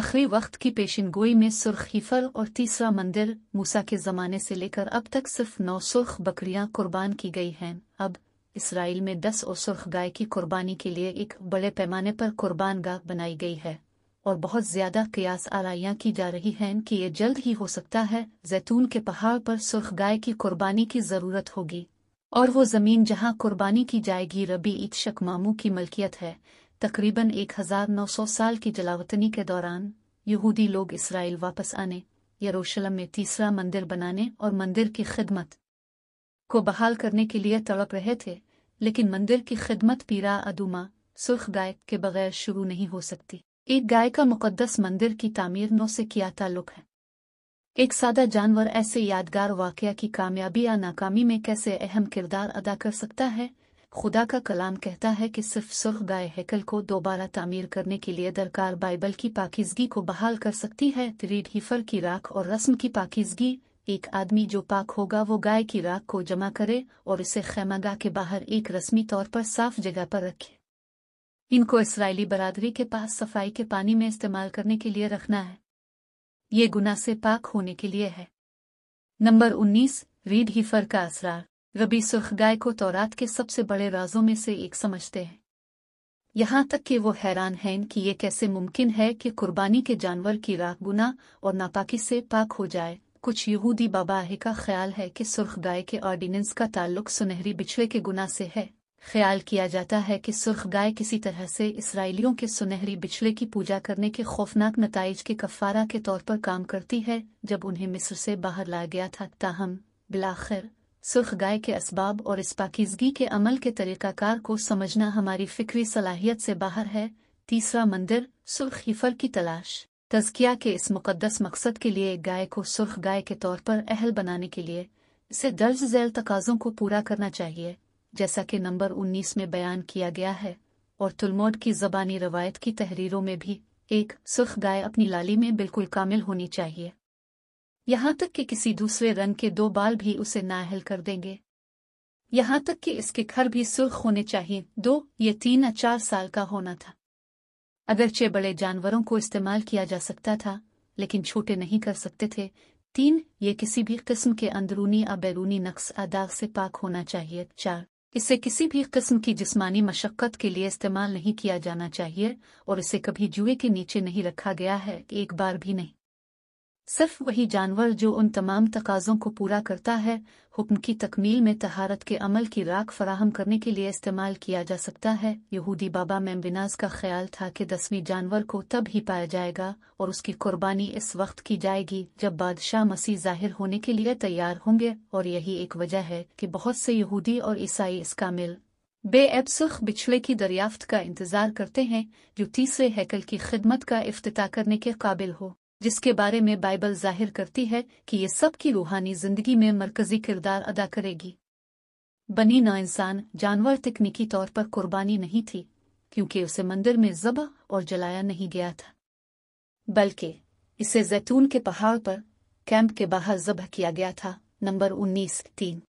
आखिरी वक्त की पेशन गोई में सुर्ख हीफर और तीसरा मंदिर मूसा के ज़माने से लेकर अब तक सिर्फ नौ सुर्ख बकरियां कुर्बान की गई हैं अब इसराइल में दस और सुर्ख गाय की कुर्बानी के लिए एक बड़े पैमाने पर कुर्बान गाह बनाई गई है और बहुत ज़्यादा कयास आराइयाँ की जा रही हैं कि ये जल्द ही हो सकता है जैतून के पहाड़ पर सुर्ख गाय की कुर्बानी की ज़रूरत होगी और वो ज़मीन जहाँ कुर्बानी की जाएगी रबी ईद मामू की मलकियत है तकरीबन 1900 साल की जलावतनी के दौरान यहूदी लोग इसराइल वापस आने यरूशलेम में तीसरा मंदिर बनाने और मंदिर की खिदमत को बहाल करने के लिए तड़प रहे थे लेकिन मंदिर की खिदमत पीरा अदुमा सुर्ख गाय के बगैर शुरू नहीं हो सकती एक गाय का मुकदस मंदिर की तामीर नौ से किया ताल्लुक है एक सादा जानवर ऐसे यादगार वाकया की कामयाबी या नाकामी में कैसे अहम किरदार अदा कर सकता है खुदा का कलाम कहता है कि सिर्फ सुर्ख गाय हैकल को दोबारा तामीर करने के लिए दरकार बाइबल की पाकिजगी को बहाल कर सकती है रीड हीफर की राख और रस्म की पाकिजगी एक आदमी जो पाक होगा वो गाय की राख को जमा करे और इसे खैमागा के बाहर एक रस्मी तौर पर साफ जगह पर रखे इनको इसराइली बरादरी के पास सफाई के पानी में इस्तेमाल करने के लिए रखना है ये गुना से पाक होने के लिए है नंबर 19 रीड हीफर का असरार रबी सुर्ख गाय को तौरात के सबसे बड़े राजों में से एक समझते हैं यहाँ तक कि वो हैरान हैं कि ये कैसे मुमकिन है कि कुर्बानी के जानवर की राख गुना और नापाकी से पाक हो जाए कुछ यहूदी बाबा का ख्याल है कि सुर्ख गाय के ऑर्डिनेंस का ताल्लुक सुनहरी बिछड़े के गुना से है ख्याल किया जाता है कि सुर्ख गाय किसी तरह से इसराइलियों के सुनहरी बिछड़े की पूजा करने के खौफनाक नतज के कफ़ारा के तौर पर काम करती है जब उन्हें मिस्र से बाहर लाया गया था ताहम बिलाखिर सुर्ख गाय के इसबाब और इस पाकिजगी के अमल के तरीक़ाकार को समझना हमारी फ़िक्री सलाहियत से बाहर है तीसरा मंदिर सुर्ख हिफर की तलाश तजकिया के इस मुकदस मकसद के लिए गाय को सुर्ख गाय के तौर पर अहल बनाने के लिए इसे दर्ज झैल तकाज़ों को पूरा करना चाहिए जैसा कि नंबर उन्नीस में बयान किया गया है और तुलमोड की ज़बानी रवायत की तहरीरों में भी एक सुर्ख गाय अपनी लाली में बिल्कुल कामिल होनी चाहिए यहाँ तक कि किसी दूसरे रंग के दो बाल भी उसे नाहल कर देंगे यहाँ तक कि इसके घर भी सुर्ख होने चाहिए दो या तीन या चार साल का होना था अगरचे बड़े जानवरों को इस्तेमाल किया जा सकता था लेकिन छोटे नहीं कर सकते थे तीन ये किसी भी किस्म के अंदरूनी या बैरूनी नक्स अदाग से पाक होना चाहिए चार इसे किसी भी किस्म की जिस्मानी मशक्क़त के लिए इस्तेमाल नहीं किया जाना चाहिए और इसे कभी जुए के नीचे नहीं रखा गया है एक बार भी नहीं सिर्फ वही जानवर जो उन तमाम तकाजों को पूरा करता है हुक्म की तकमील में तहारत के अमल की राख फराहम करने के लिए इस्तेमाल किया जा सकता है यहूदी बाबा मेम्बिनाज का ख्याल था कि दसवीं जानवर को तब ही पाया जाएगा और उसकी कुर्बानी इस वक्त की जाएगी जब बादशाह मसीह जाहिर होने के लिए तैयार होंगे और यही एक वजह है कि बहुत से यहूदी और ईसाई इसका मिल बेअब सुख बिछड़े की दरियाफ्त का इंतजार करते हैं जो तीसरे हैकल की खिदमत का अफ्ताह करने के काबिल हो जिसके बारे में बाइबल जाहिर करती है कि ये सब की रूहानी जिंदगी में मरकजी किरदार अदा करेगी बनी ना इंसान जानवर तकनीकी तौर पर कुर्बानी नहीं थी क्योंकि उसे मंदिर में जबह और जलाया नहीं गया था बल्कि इसे जैतून के पहाड़ पर कैंप के बाहर जबह किया गया था नंबर उन्नीस तीन